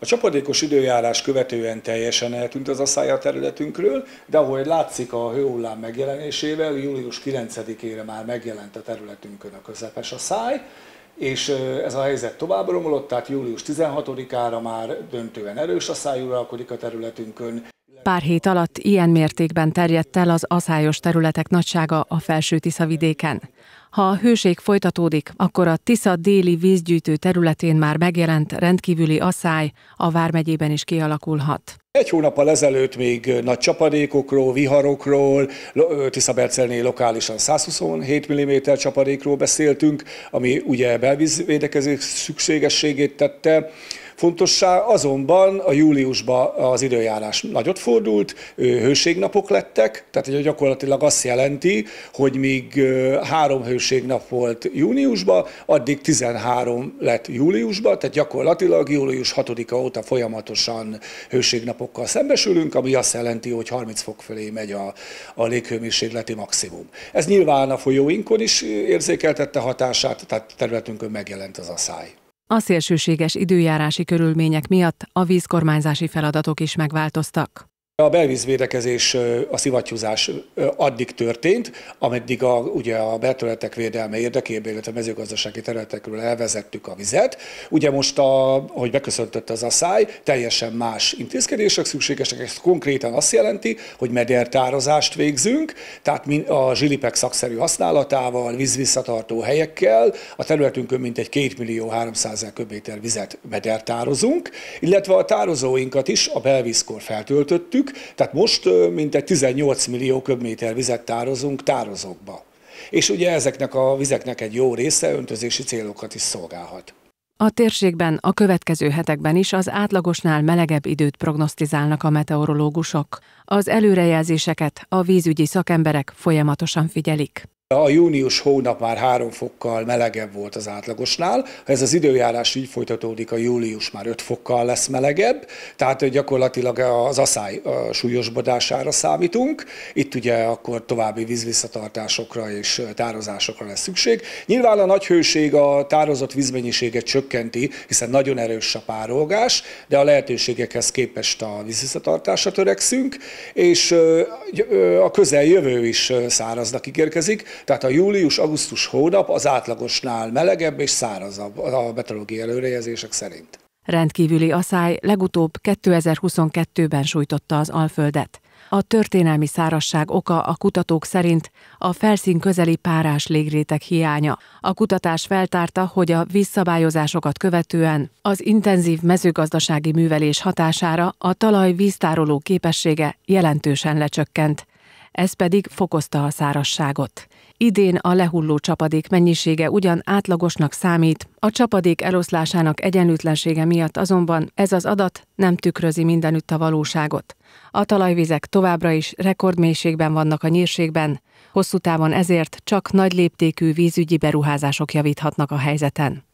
A csapadékos időjárás követően teljesen eltűnt az asszája területünkről, de ahogy látszik a hőhullám megjelenésével, július 9-ére már megjelent a területünkön a közepes asszály, és ez a helyzet tovább romlott, tehát július 16-ára már döntően erős asszály uralkodik a területünkön. Pár hét alatt ilyen mértékben terjedt el az aszályos területek nagysága a felső Tisza vidéken. Ha a hőség folytatódik, akkor a Tisza déli vízgyűjtő területén már megjelent rendkívüli aszály a Vármegyében is kialakulhat. Egy hónappal ezelőtt még nagy csapadékokról, viharokról, Tiszabercelnél lokálisan 127 mm csapadékról beszéltünk, ami ugye belvízvédekezés szükségességét tette fontossá, azonban a júliusban az időjárás nagyot fordult, hőségnapok lettek, tehát gyakorlatilag azt jelenti, hogy míg három hőségnap volt júniusban, addig 13 lett júliusban, tehát gyakorlatilag július 6-a óta folyamatosan hőségnapok fokkal szembesülünk, ami azt jelenti, hogy 30 fok fölé megy a, a léghőmérsékleti maximum. Ez nyilván a folyóinkon is érzékeltette hatását, tehát területünkön megjelent az a száj. A szélsőséges időjárási körülmények miatt a vízkormányzási feladatok is megváltoztak. A belvízvédekezés, a szivattyúzás addig történt, ameddig a, ugye a belterületek védelme érdekében, illetve a mezőgazdasági területekről elvezettük a vizet. Ugye most, a, hogy beköszöntött az a száj, teljesen más intézkedések szükségesek, ez konkrétan azt jelenti, hogy medertározást végzünk, tehát a zsilipek szakszerű használatával, vízvisszatartó helyekkel, a területünkön mintegy 2 millió 300 köbméter vizet medertározunk, illetve a tározóinkat is a belvízkor feltöltöttük, tároljuk, tehát most mintegy 18 millió köbméter vizet tározunk tározókba. És ugye ezeknek a vizeknek egy jó része öntözési célokat is szolgálhat. A térségben a következő hetekben is az átlagosnál melegebb időt prognosztizálnak a meteorológusok. Az előrejelzéseket a vízügyi szakemberek folyamatosan figyelik. A június hónap már három fokkal melegebb volt az átlagosnál. Ha ez az időjárás így folytatódik, a július már öt fokkal lesz melegebb, tehát gyakorlatilag az asszály súlyosbodására számítunk. Itt ugye akkor további vízvisszatartásokra és tározásokra lesz szükség. Nyilván a nagy hőség a tározott vízmennyiséget csökkenti, hiszen nagyon erős a párolgás, de a lehetőségekhez képest a vízvisszatartásra törekszünk, és a közeljövő is száraznak ígérkezik. Tehát a július-augusztus hónap az átlagosnál melegebb és szárazabb a meteorológiai előrejelzések szerint. Rendkívüli aszály legutóbb 2022-ben sújtotta az Alföldet. A történelmi szárasság oka a kutatók szerint a felszín közeli párás légrétek hiánya. A kutatás feltárta, hogy a vízszabályozásokat követően az intenzív mezőgazdasági művelés hatására a talaj víztároló képessége jelentősen lecsökkent. Ez pedig fokozta a szárasságot. Idén a lehulló csapadék mennyisége ugyan átlagosnak számít, a csapadék eloszlásának egyenlőtlensége miatt azonban ez az adat nem tükrözi mindenütt a valóságot. A talajvizek továbbra is rekordmélységben vannak a nyírségben, hosszú távon ezért csak nagy léptékű vízügyi beruházások javíthatnak a helyzeten.